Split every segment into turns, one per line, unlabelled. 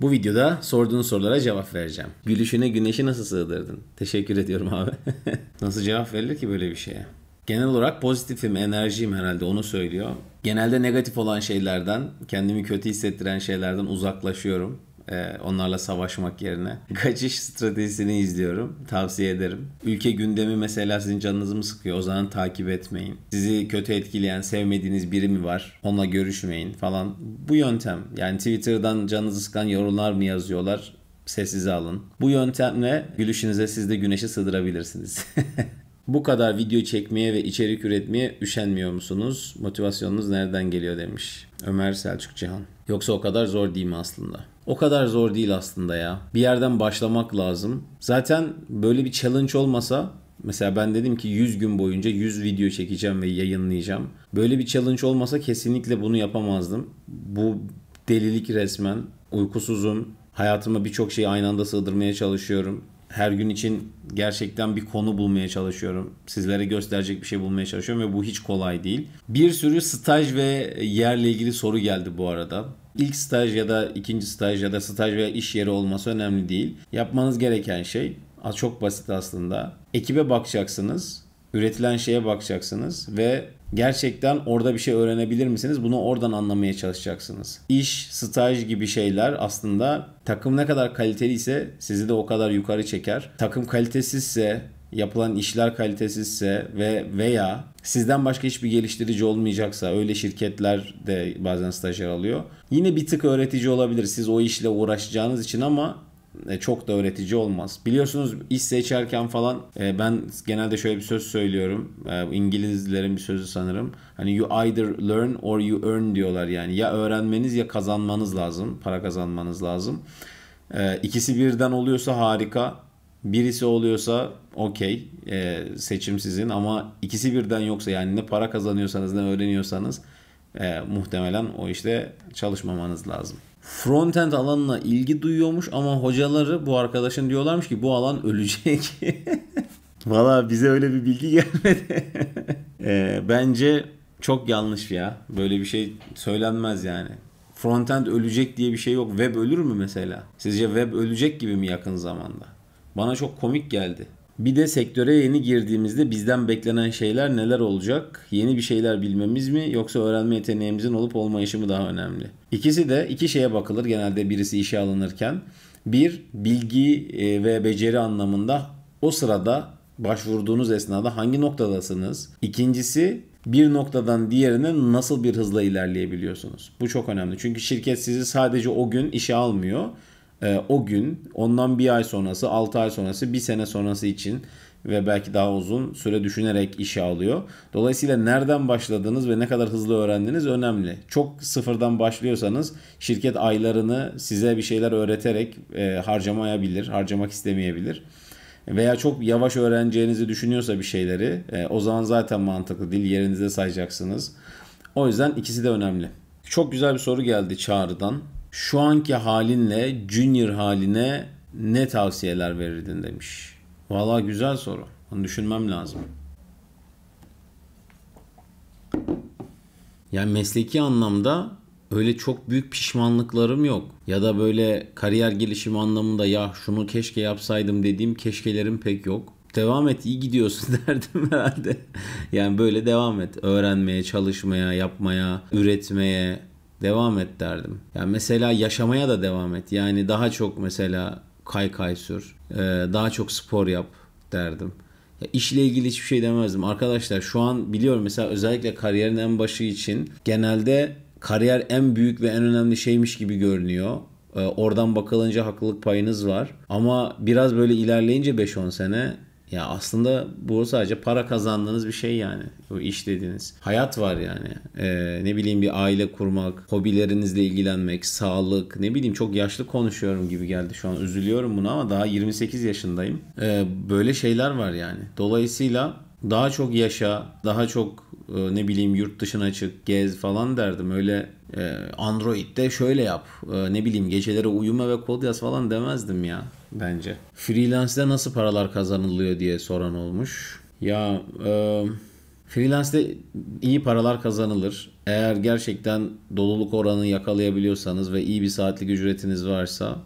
Bu videoda sorduğun sorulara cevap vereceğim. Gülüşüne güneşi nasıl sığdırdın? Teşekkür ediyorum abi. nasıl cevap verilir ki böyle bir şeye? Genel olarak pozitifim, enerjiyim herhalde onu söylüyor. Genelde negatif olan şeylerden, kendimi kötü hissettiren şeylerden uzaklaşıyorum. Ee, onlarla savaşmak yerine. Kaçış stratejisini izliyorum. Tavsiye ederim. Ülke gündemi mesela sizin canınızı mı sıkıyor? O zaman takip etmeyin. Sizi kötü etkileyen, sevmediğiniz biri mi var? Onunla görüşmeyin falan. Bu yöntem. Yani Twitter'dan canınızı sıkan yorumlar mı yazıyorlar? Sessize alın. Bu yöntemle gülüşünüze siz de güneşi sığdırabilirsiniz. Bu kadar video çekmeye ve içerik üretmeye üşenmiyor musunuz? Motivasyonunuz nereden geliyor demiş. Ömer Selçuk Cihan. Yoksa o kadar zor değil mi aslında? O kadar zor değil aslında ya. Bir yerden başlamak lazım. Zaten böyle bir challenge olmasa Mesela ben dedim ki 100 gün boyunca 100 video çekeceğim ve yayınlayacağım. Böyle bir challenge olmasa kesinlikle bunu yapamazdım. Bu delilik resmen. Uykusuzum. Hayatıma birçok şeyi aynı anda sığdırmaya çalışıyorum her gün için gerçekten bir konu bulmaya çalışıyorum. Sizlere gösterecek bir şey bulmaya çalışıyorum ve bu hiç kolay değil. Bir sürü staj ve yerle ilgili soru geldi bu arada. İlk staj ya da ikinci staj ya da staj veya iş yeri olması önemli değil. Yapmanız gereken şey çok basit aslında. Ekibe bakacaksınız üretilen şeye bakacaksınız ve gerçekten orada bir şey öğrenebilir misiniz? Bunu oradan anlamaya çalışacaksınız. İş, staj gibi şeyler aslında takım ne kadar kaliteli ise sizi de o kadar yukarı çeker. Takım kalitesizse, yapılan işler kalitesizse ve veya sizden başka hiçbir geliştirici olmayacaksa öyle şirketler de bazen stajyer alıyor. Yine bir tık öğretici olabilir siz o işle uğraşacağınız için ama e, çok da öğretici olmaz. Biliyorsunuz iş seçerken falan e, ben genelde şöyle bir söz söylüyorum. E, İngilizlerin bir sözü sanırım. Hani you either learn or you earn diyorlar yani. Ya öğrenmeniz ya kazanmanız lazım. Para kazanmanız lazım. İkisi birden oluyorsa harika. Birisi oluyorsa okey seçim sizin ama ikisi birden yoksa yani ne para kazanıyorsanız ne öğreniyorsanız muhtemelen o işte çalışmamanız lazım frontend alanına ilgi duyuyormuş ama hocaları bu arkadaşın diyorlarmış ki bu alan ölecek. Valla bize öyle bir bilgi gelmedi. e, bence çok yanlış ya. Böyle bir şey söylenmez yani. Frontend ölecek diye bir şey yok. Web ölür mü mesela? Sizce web ölecek gibi mi yakın zamanda? Bana çok komik geldi. Bir de sektöre yeni girdiğimizde bizden beklenen şeyler neler olacak? Yeni bir şeyler bilmemiz mi yoksa öğrenme yeteneğimizin olup olmayışı mı daha önemli? İkisi de iki şeye bakılır genelde birisi işe alınırken. Bir, bilgi e, ve beceri anlamında o sırada başvurduğunuz esnada hangi noktadasınız? İkincisi bir noktadan diğerine nasıl bir hızla ilerleyebiliyorsunuz? Bu çok önemli. Çünkü şirket sizi sadece o gün işe almıyor e, o gün ondan bir ay sonrası, altı ay sonrası, bir sene sonrası için ve belki daha uzun süre düşünerek işe alıyor. Dolayısıyla nereden başladınız ve ne kadar hızlı öğrendiniz önemli. Çok sıfırdan başlıyorsanız şirket aylarını size bir şeyler öğreterek e, harcamayabilir, harcamak istemeyebilir. Veya çok yavaş öğreneceğinizi düşünüyorsa bir şeyleri e, o zaman zaten mantıklı değil yerinize sayacaksınız. O yüzden ikisi de önemli. Çok güzel bir soru geldi Çağrı'dan şu anki halinle junior haline ne tavsiyeler verirdin demiş. Valla güzel soru. Onu düşünmem lazım. Yani mesleki anlamda öyle çok büyük pişmanlıklarım yok. Ya da böyle kariyer gelişim anlamında ya şunu keşke yapsaydım dediğim keşkelerim pek yok. Devam et iyi gidiyorsun derdim herhalde. yani böyle devam et. Öğrenmeye, çalışmaya, yapmaya, üretmeye, Devam et derdim. Yani mesela yaşamaya da devam et. Yani daha çok mesela kay kay sür. E, daha çok spor yap derdim. Ya işle ilgili hiçbir şey demezdim. Arkadaşlar şu an biliyorum mesela özellikle kariyerin en başı için genelde kariyer en büyük ve en önemli şeymiş gibi görünüyor. E, oradan bakılınca haklılık payınız var. Ama biraz böyle ilerleyince 5-10 sene ya aslında bu sadece para kazandığınız bir şey yani. O iş dediğiniz. Hayat var yani. Ee, ne bileyim bir aile kurmak, hobilerinizle ilgilenmek, sağlık. Ne bileyim çok yaşlı konuşuyorum gibi geldi şu an. Üzülüyorum buna ama daha 28 yaşındayım. Ee, böyle şeyler var yani. Dolayısıyla daha çok yaşa, daha çok e, ne bileyim yurt dışına çık, gez falan derdim. Öyle e, Android'de şöyle yap, e, ne bileyim gecelere uyuma ve kod yaz falan demezdim ya bence. Freelance'de nasıl paralar kazanılıyor diye soran olmuş. Ya e, freelance'de iyi paralar kazanılır. Eğer gerçekten doluluk oranı yakalayabiliyorsanız ve iyi bir saatlik ücretiniz varsa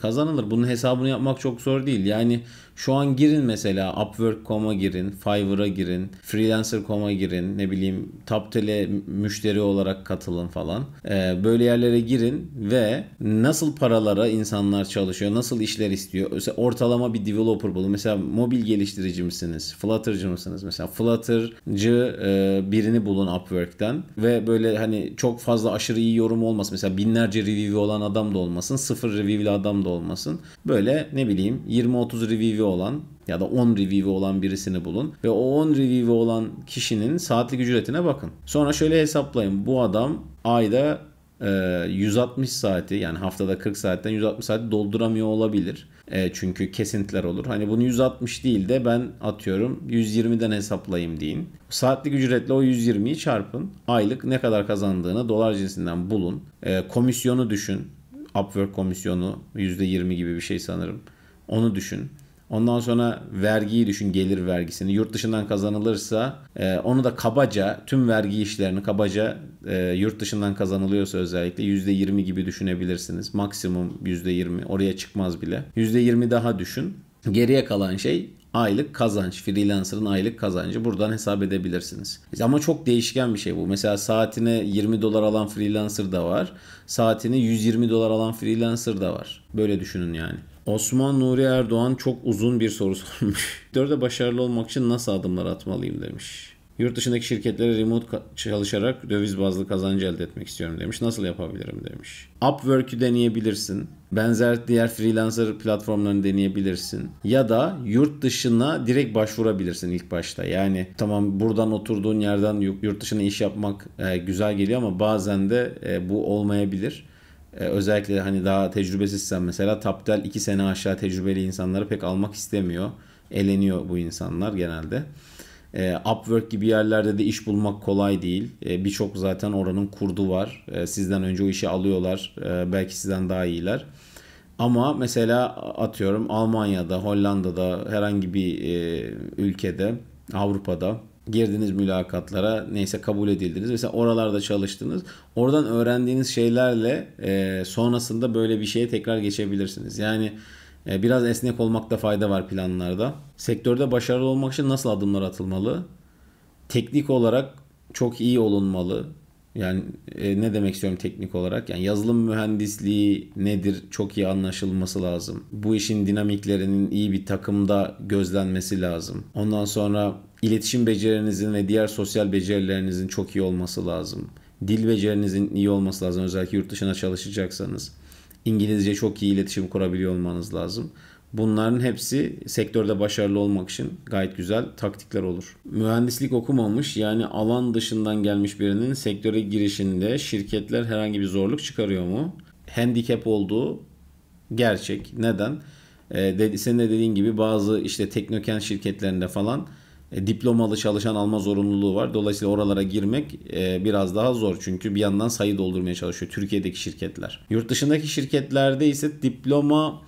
kazanılır. Bunun hesabını yapmak çok zor değil. Yani şu an girin mesela Upwork.com'a girin, Fiverr'a girin, Freelancer.com'a girin, ne bileyim Taptel'e müşteri olarak katılın falan. Ee, böyle yerlere girin ve nasıl paralara insanlar çalışıyor, nasıl işler istiyor. Mesela ortalama bir developer bulun. Mesela mobil geliştirici misiniz? Flutter'cı mısınız? Mesela Flutter'cı e, birini bulun Upwork'ten ve böyle hani çok fazla aşırı iyi yorum olmasın. Mesela binlerce review olan adam da olmasın, sıfır review'li adam da olmasın. Böyle ne bileyim 20-30 review olan ya da 10 review'u olan birisini bulun ve o 10 review'u olan kişinin saatlik ücretine bakın. Sonra şöyle hesaplayın. Bu adam ayda 160 e, saati yani haftada 40 saatten 160 saati dolduramıyor olabilir. E, çünkü kesintiler olur. Hani bunu 160 değil de ben atıyorum 120'den hesaplayayım deyin. Saatlik ücretle o 120'yi çarpın. Aylık ne kadar kazandığını dolar cinsinden bulun. E, komisyonu düşün. Upwork komisyonu %20 gibi bir şey sanırım. Onu düşün. Ondan sonra vergiyi düşün gelir vergisini. Yurt dışından kazanılırsa e, onu da kabaca tüm vergi işlerini kabaca e, yurt dışından kazanılıyorsa özellikle %20 gibi düşünebilirsiniz. Maksimum %20 oraya çıkmaz bile. %20 daha düşün. Geriye kalan şey aylık kazanç, freelancer'ın aylık kazancı buradan hesap edebilirsiniz. Ama çok değişken bir şey bu. Mesela saatine 20 dolar alan freelancer da var. Saatini 120 dolar alan freelancer da var. Böyle düşünün yani. Osman Nuri Erdoğan çok uzun bir soru sormuş. Dörde başarılı olmak için nasıl adımlar atmalıyım demiş. Yurt dışındaki şirketlere remote çalışarak döviz bazlı kazancı elde etmek istiyorum demiş. Nasıl yapabilirim demiş. Upwork'ü deneyebilirsin. Benzer diğer freelancer platformlarını deneyebilirsin. Ya da yurt dışına direkt başvurabilirsin ilk başta. Yani tamam buradan oturduğun yerden yurt dışına iş yapmak e, güzel geliyor ama bazen de e, bu olmayabilir. Ee, özellikle hani daha tecrübesizsen mesela Taptel 2 sene aşağı tecrübeli insanları pek almak istemiyor. Eleniyor bu insanlar genelde. E, Upwork gibi yerlerde de iş bulmak kolay değil. E, Birçok zaten oranın kurdu var. E, sizden önce o işi alıyorlar. E, belki sizden daha iyiler. Ama mesela atıyorum Almanya'da, Hollanda'da herhangi bir e, ülkede, Avrupa'da girdiniz mülakatlara neyse kabul edildiniz. Mesela oralarda çalıştınız. Oradan öğrendiğiniz şeylerle e, sonrasında böyle bir şeye tekrar geçebilirsiniz. Yani e, biraz esnek olmakta fayda var planlarda. Sektörde başarılı olmak için nasıl adımlar atılmalı? Teknik olarak çok iyi olunmalı. Yani e, ne demek istiyorum teknik olarak? Yani yazılım mühendisliği nedir çok iyi anlaşılması lazım. Bu işin dinamiklerinin iyi bir takımda gözlenmesi lazım. Ondan sonra iletişim becerinizin ve diğer sosyal becerilerinizin çok iyi olması lazım. Dil becerinizin iyi olması lazım özellikle yurt dışına çalışacaksanız. İngilizce çok iyi iletişim kurabiliyor olmanız lazım. Bunların hepsi sektörde başarılı olmak için gayet güzel taktikler olur. Mühendislik okumamış yani alan dışından gelmiş birinin sektöre girişinde şirketler herhangi bir zorluk çıkarıyor mu? Handicap olduğu gerçek. Neden? Ee, senin de dediğin gibi bazı işte teknokent şirketlerinde falan e, diplomalı çalışan alma zorunluluğu var. Dolayısıyla oralara girmek e, biraz daha zor. Çünkü bir yandan sayı doldurmaya çalışıyor Türkiye'deki şirketler. Yurt dışındaki şirketlerde ise diploma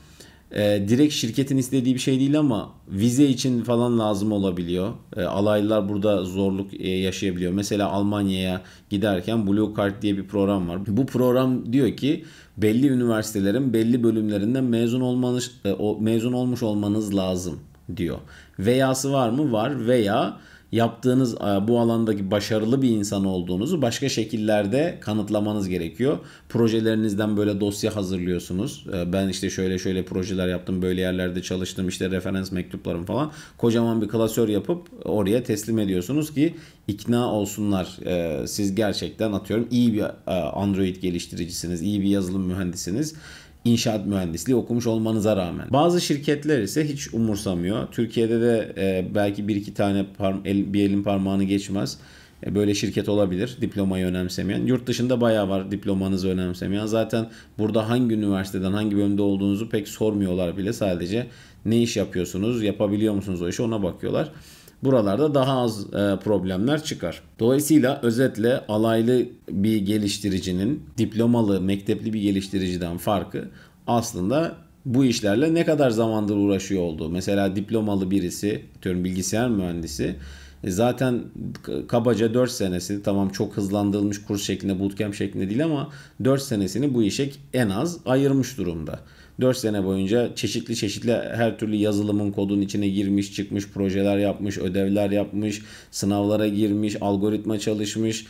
e, direkt şirketin istediği bir şey değil ama vize için falan lazım olabiliyor. E, alaylılar burada zorluk e, yaşayabiliyor. Mesela Almanya'ya giderken Blue Card diye bir program var. Bu program diyor ki belli üniversitelerin belli bölümlerinden mezun olmanız e, o, mezun olmuş olmanız lazım diyor. Veyası var mı? Var. Veya yaptığınız e, bu alandaki başarılı bir insan olduğunuzu başka şekillerde kanıtlamanız gerekiyor. Projelerinizden böyle dosya hazırlıyorsunuz. E, ben işte şöyle şöyle projeler yaptım, böyle yerlerde çalıştım, işte referans mektuplarım falan. Kocaman bir klasör yapıp oraya teslim ediyorsunuz ki ikna olsunlar. E, siz gerçekten atıyorum iyi bir Android geliştiricisiniz, iyi bir yazılım mühendisiniz inşaat mühendisliği okumuş olmanıza rağmen. Bazı şirketler ise hiç umursamıyor. Türkiye'de de e, belki bir iki tane parm- el, bir elin parmağını geçmez. E, böyle şirket olabilir diplomayı önemsemeyen. Yurt dışında bayağı var diplomanızı önemsemeyen. Zaten burada hangi üniversiteden hangi bölümde olduğunuzu pek sormuyorlar bile. Sadece ne iş yapıyorsunuz, yapabiliyor musunuz o işi ona bakıyorlar buralarda daha az e, problemler çıkar. Dolayısıyla özetle alaylı bir geliştiricinin diplomalı, mektepli bir geliştiriciden farkı aslında bu işlerle ne kadar zamandır uğraşıyor olduğu. Mesela diplomalı birisi, diyorum bilgisayar mühendisi e, zaten kabaca 4 senesi tamam çok hızlandırılmış kurs şeklinde bootcamp şeklinde değil ama 4 senesini bu işe en az ayırmış durumda. 4 sene boyunca çeşitli çeşitli her türlü yazılımın kodun içine girmiş, çıkmış, projeler yapmış, ödevler yapmış, sınavlara girmiş, algoritma çalışmış.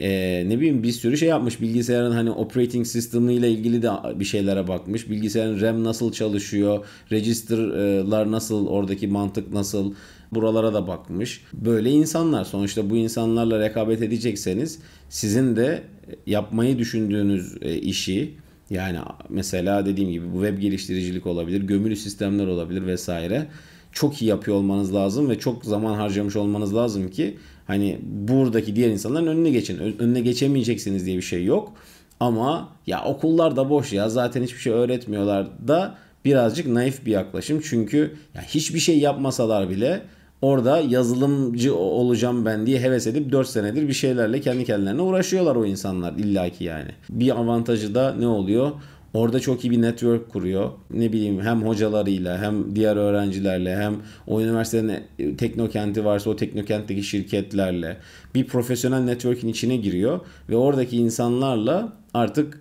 Ee, ne bileyim bir sürü şey yapmış bilgisayarın hani operating sistemi ile ilgili de bir şeylere bakmış bilgisayarın RAM nasıl çalışıyor register'lar nasıl oradaki mantık nasıl buralara da bakmış böyle insanlar sonuçta bu insanlarla rekabet edecekseniz sizin de yapmayı düşündüğünüz e, işi yani mesela dediğim gibi bu web geliştiricilik olabilir, gömülü sistemler olabilir vesaire. Çok iyi yapıyor olmanız lazım ve çok zaman harcamış olmanız lazım ki hani buradaki diğer insanların önüne geçin. Önüne geçemeyeceksiniz diye bir şey yok. Ama ya okullar da boş ya zaten hiçbir şey öğretmiyorlar da birazcık naif bir yaklaşım. Çünkü ya hiçbir şey yapmasalar bile orada yazılımcı olacağım ben diye heves edip 4 senedir bir şeylerle kendi kendilerine uğraşıyorlar o insanlar illaki yani. Bir avantajı da ne oluyor? Orada çok iyi bir network kuruyor. Ne bileyim hem hocalarıyla hem diğer öğrencilerle hem o üniversitenin teknokenti varsa o teknokentteki şirketlerle bir profesyonel network'in içine giriyor ve oradaki insanlarla artık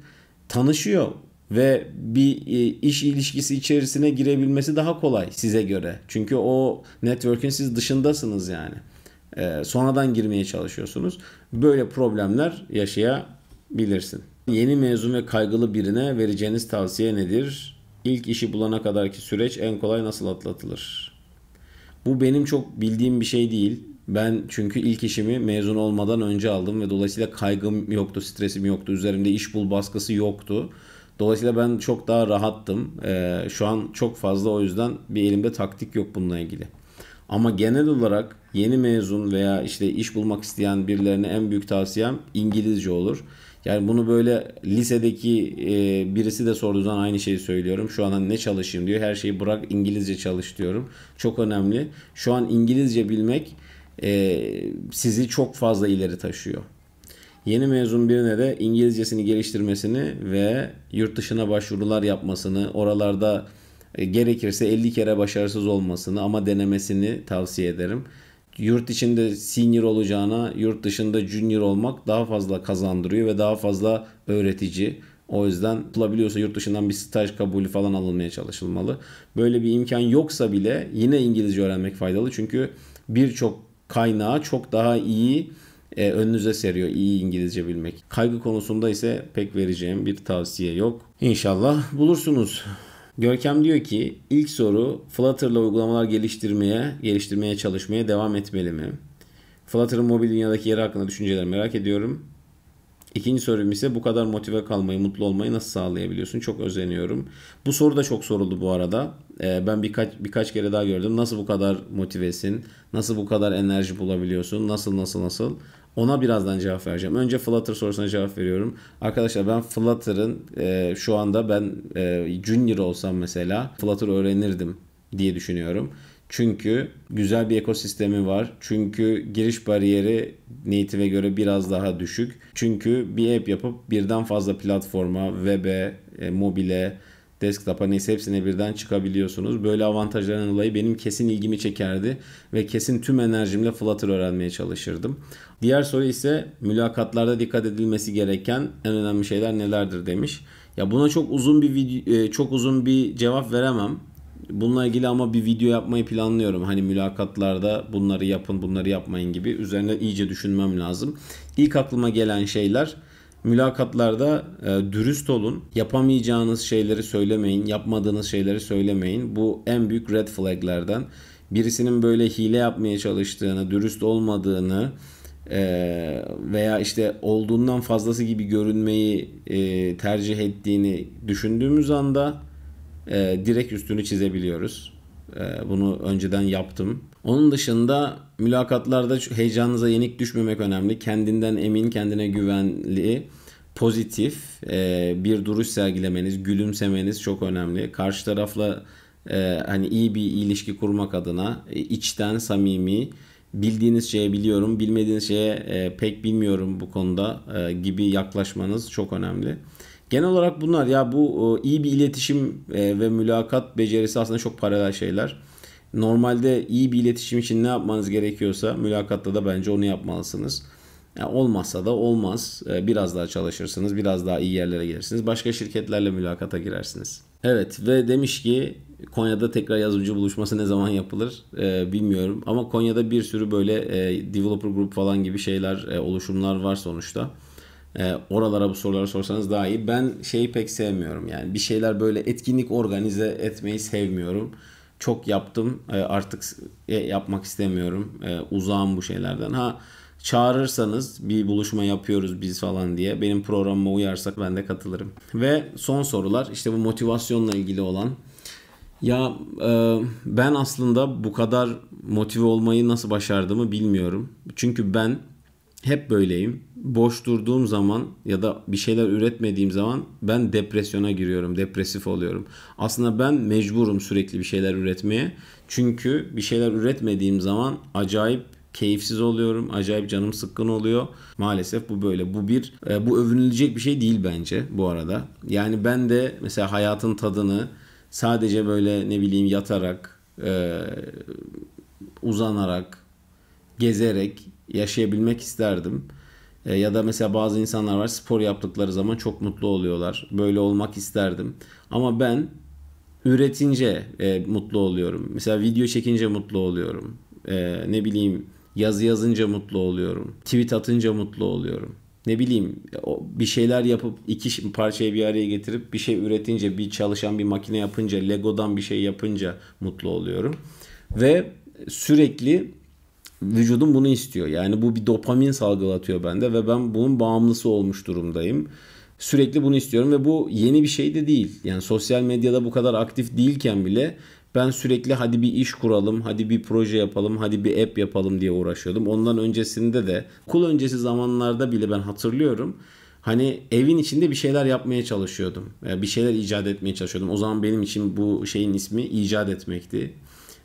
tanışıyor ve bir e, iş ilişkisi içerisine girebilmesi daha kolay size göre. Çünkü o network'ün siz dışındasınız yani. E, sonradan girmeye çalışıyorsunuz. Böyle problemler yaşayabilirsin. Yeni mezun ve kaygılı birine vereceğiniz tavsiye nedir? İlk işi bulana kadarki süreç en kolay nasıl atlatılır? Bu benim çok bildiğim bir şey değil. Ben çünkü ilk işimi mezun olmadan önce aldım ve dolayısıyla kaygım yoktu, stresim yoktu, üzerimde iş bul baskısı yoktu. Dolayısıyla ben çok daha rahattım. E, şu an çok fazla o yüzden bir elimde taktik yok bununla ilgili. Ama genel olarak yeni mezun veya işte iş bulmak isteyen birilerine en büyük tavsiyem İngilizce olur. Yani bunu böyle lisedeki e, birisi de sorduğu zaman aynı şeyi söylüyorum. Şu an hani ne çalışayım diyor. Her şeyi bırak İngilizce çalış diyorum. Çok önemli. Şu an İngilizce bilmek e, sizi çok fazla ileri taşıyor. Yeni mezun birine de İngilizcesini geliştirmesini ve yurt dışına başvurular yapmasını, oralarda e, gerekirse 50 kere başarısız olmasını ama denemesini tavsiye ederim. Yurt içinde senior olacağına yurt dışında junior olmak daha fazla kazandırıyor ve daha fazla öğretici. O yüzden bulabiliyorsa yurt dışından bir staj kabulü falan alınmaya çalışılmalı. Böyle bir imkan yoksa bile yine İngilizce öğrenmek faydalı. Çünkü birçok kaynağı çok daha iyi e, önünüze seriyor iyi İngilizce bilmek. Kaygı konusunda ise pek vereceğim bir tavsiye yok. İnşallah bulursunuz. Görkem diyor ki ilk soru Flutter'la uygulamalar geliştirmeye, geliştirmeye çalışmaya devam etmeli mi? Flutter'ın mobil dünyadaki yeri hakkında düşünceler merak ediyorum. İkinci sorum ise bu kadar motive kalmayı, mutlu olmayı nasıl sağlayabiliyorsun? Çok özeniyorum. Bu soru da çok soruldu bu arada. Ee, ben birkaç birkaç kere daha gördüm. Nasıl bu kadar motivesin? Nasıl bu kadar enerji bulabiliyorsun? Nasıl nasıl nasıl? Ona birazdan cevap vereceğim. Önce Flutter sorusuna cevap veriyorum. Arkadaşlar ben Flutter'ın e, şu anda ben e, junior olsam mesela Flutter öğrenirdim diye düşünüyorum. Çünkü güzel bir ekosistemi var. Çünkü giriş bariyeri native'e göre biraz daha düşük. Çünkü bir app yapıp birden fazla platforma, web'e, e, mobile, desktop'a neyse hepsine birden çıkabiliyorsunuz. Böyle avantajların dolayı benim kesin ilgimi çekerdi ve kesin tüm enerjimle Flutter öğrenmeye çalışırdım. Diğer soru ise mülakatlarda dikkat edilmesi gereken en önemli şeyler nelerdir demiş. Ya buna çok uzun bir video, e, çok uzun bir cevap veremem. Bununla ilgili ama bir video yapmayı planlıyorum. Hani mülakatlarda bunları yapın, bunları yapmayın gibi üzerine iyice düşünmem lazım. İlk aklıma gelen şeyler Mülakatlarda e, dürüst olun. Yapamayacağınız şeyleri söylemeyin. Yapmadığınız şeyleri söylemeyin. Bu en büyük red flaglerden. Birisinin böyle hile yapmaya çalıştığını, dürüst olmadığını e, veya işte olduğundan fazlası gibi görünmeyi e, tercih ettiğini düşündüğümüz anda e, direkt üstünü çizebiliyoruz. Ee, bunu önceden yaptım. Onun dışında mülakatlarda heyecanınıza yenik düşmemek önemli. Kendinden emin, kendine güvenli, pozitif ee, bir duruş sergilemeniz, gülümsemeniz çok önemli. Karşı tarafla e, hani iyi bir ilişki kurmak adına e, içten samimi, bildiğiniz şeye biliyorum, bilmediğiniz şeye e, pek bilmiyorum bu konuda gibi yaklaşmanız çok önemli. Genel olarak bunlar ya bu e, iyi bir iletişim e, ve mülakat becerisi aslında çok paralel şeyler. Normalde iyi bir iletişim için ne yapmanız gerekiyorsa mülakatta da bence onu yapmalısınız. Yani olmazsa da olmaz. E, biraz daha çalışırsınız, biraz daha iyi yerlere gelirsiniz. Başka şirketlerle mülakata girersiniz. Evet ve demiş ki Konya'da tekrar yazılımcı buluşması ne zaman yapılır e, bilmiyorum. Ama Konya'da bir sürü böyle e, developer grup falan gibi şeyler, e, oluşumlar var sonuçta. E, oralara bu soruları sorsanız daha iyi. Ben şeyi pek sevmiyorum yani bir şeyler böyle etkinlik organize etmeyi sevmiyorum. Çok yaptım ee, e, artık yapmak istemiyorum. E, uzağım bu şeylerden. Ha çağırırsanız bir buluşma yapıyoruz biz falan diye benim programıma uyarsak ben de katılırım. Ve son sorular işte bu motivasyonla ilgili olan. Ya e, ben aslında bu kadar motive olmayı nasıl başardığımı bilmiyorum. Çünkü ben hep böyleyim boş durduğum zaman ya da bir şeyler üretmediğim zaman ben depresyona giriyorum, depresif oluyorum. Aslında ben mecburum sürekli bir şeyler üretmeye. Çünkü bir şeyler üretmediğim zaman acayip keyifsiz oluyorum. Acayip canım sıkkın oluyor. Maalesef bu böyle. Bu bir e, bu övünülecek bir şey değil bence bu arada. Yani ben de mesela hayatın tadını sadece böyle ne bileyim yatarak e, uzanarak gezerek yaşayabilmek isterdim. E, ya da mesela bazı insanlar var spor yaptıkları zaman çok mutlu oluyorlar. Böyle olmak isterdim. Ama ben üretince e, mutlu oluyorum. Mesela video çekince mutlu oluyorum. E, ne bileyim yazı yazınca mutlu oluyorum. Tweet atınca mutlu oluyorum. Ne bileyim bir şeyler yapıp iki parçayı bir araya getirip bir şey üretince bir çalışan bir makine yapınca Lego'dan bir şey yapınca mutlu oluyorum. Ve sürekli vücudum bunu istiyor. Yani bu bir dopamin salgılatıyor bende ve ben bunun bağımlısı olmuş durumdayım. Sürekli bunu istiyorum ve bu yeni bir şey de değil. Yani sosyal medyada bu kadar aktif değilken bile ben sürekli hadi bir iş kuralım, hadi bir proje yapalım, hadi bir app yapalım diye uğraşıyordum. Ondan öncesinde de kul öncesi zamanlarda bile ben hatırlıyorum. Hani evin içinde bir şeyler yapmaya çalışıyordum. Bir şeyler icat etmeye çalışıyordum. O zaman benim için bu şeyin ismi icat etmekti.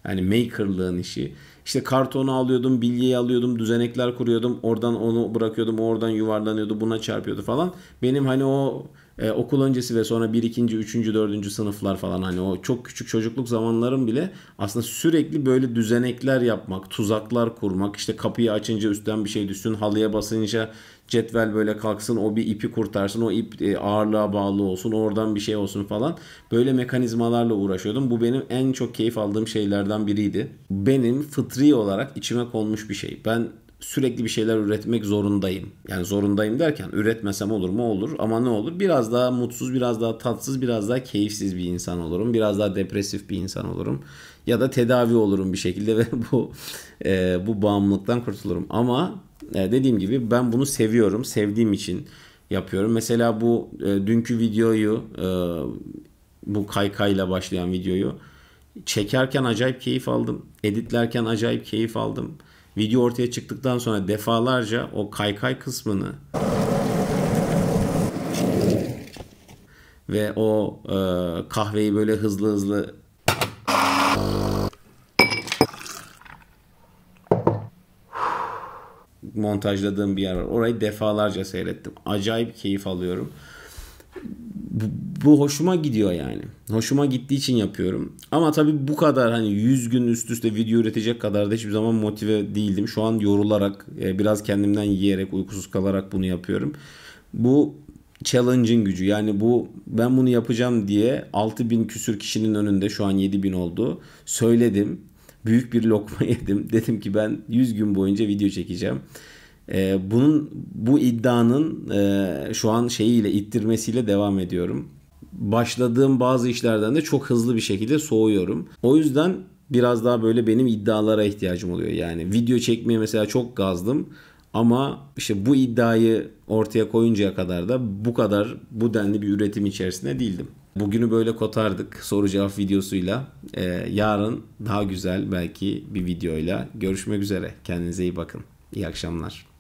Yani makerlığın işi. İşte kartonu alıyordum, bilyeyi alıyordum, düzenekler kuruyordum. Oradan onu bırakıyordum, oradan yuvarlanıyordu, buna çarpıyordu falan. Benim hani o e, okul öncesi ve sonra 1, 2, 3, 4. sınıflar falan hani o çok küçük çocukluk zamanlarım bile aslında sürekli böyle düzenekler yapmak, tuzaklar kurmak, işte kapıyı açınca üstten bir şey düşsün, halıya basınca cetvel böyle kalksın o bir ipi kurtarsın o ip e, ağırlığa bağlı olsun oradan bir şey olsun falan böyle mekanizmalarla uğraşıyordum. Bu benim en çok keyif aldığım şeylerden biriydi. Benim fıtri olarak içime konmuş bir şey. Ben sürekli bir şeyler üretmek zorundayım. Yani zorundayım derken üretmesem olur mu olur ama ne olur? Biraz daha mutsuz, biraz daha tatsız, biraz daha keyifsiz bir insan olurum. Biraz daha depresif bir insan olurum. Ya da tedavi olurum bir şekilde ve bu e, bu bağımlılıktan kurtulurum. Ama e, dediğim gibi ben bunu seviyorum. Sevdiğim için yapıyorum. Mesela bu e, dünkü videoyu e, bu kaykayla başlayan videoyu çekerken acayip keyif aldım. Editlerken acayip keyif aldım. Video ortaya çıktıktan sonra defalarca o kaykay kısmını ve o e, kahveyi böyle hızlı hızlı montajladığım bir yer var. Orayı defalarca seyrettim. Acayip keyif alıyorum. Bu, bu hoşuma gidiyor yani. Hoşuma gittiği için yapıyorum. Ama tabii bu kadar hani 100 gün üst üste video üretecek kadar da hiçbir zaman motive değildim. Şu an yorularak, e, biraz kendimden yiyerek, uykusuz kalarak bunu yapıyorum. Bu challenge'ın gücü. Yani bu ben bunu yapacağım diye 6000 küsür kişinin önünde şu an 7000 oldu. Söyledim büyük bir lokma yedim. Dedim ki ben 100 gün boyunca video çekeceğim. E, bunun bu iddianın e, şu an şeyiyle ittirmesiyle devam ediyorum. Başladığım bazı işlerden de çok hızlı bir şekilde soğuyorum. O yüzden biraz daha böyle benim iddialara ihtiyacım oluyor. Yani video çekmeye mesela çok gazdım ama işte bu iddiayı ortaya koyuncaya kadar da bu kadar bu denli bir üretim içerisinde değildim. Bugünü böyle kotardık soru cevap videosuyla. Ee, yarın daha güzel belki bir videoyla görüşmek üzere. Kendinize iyi bakın. İyi akşamlar.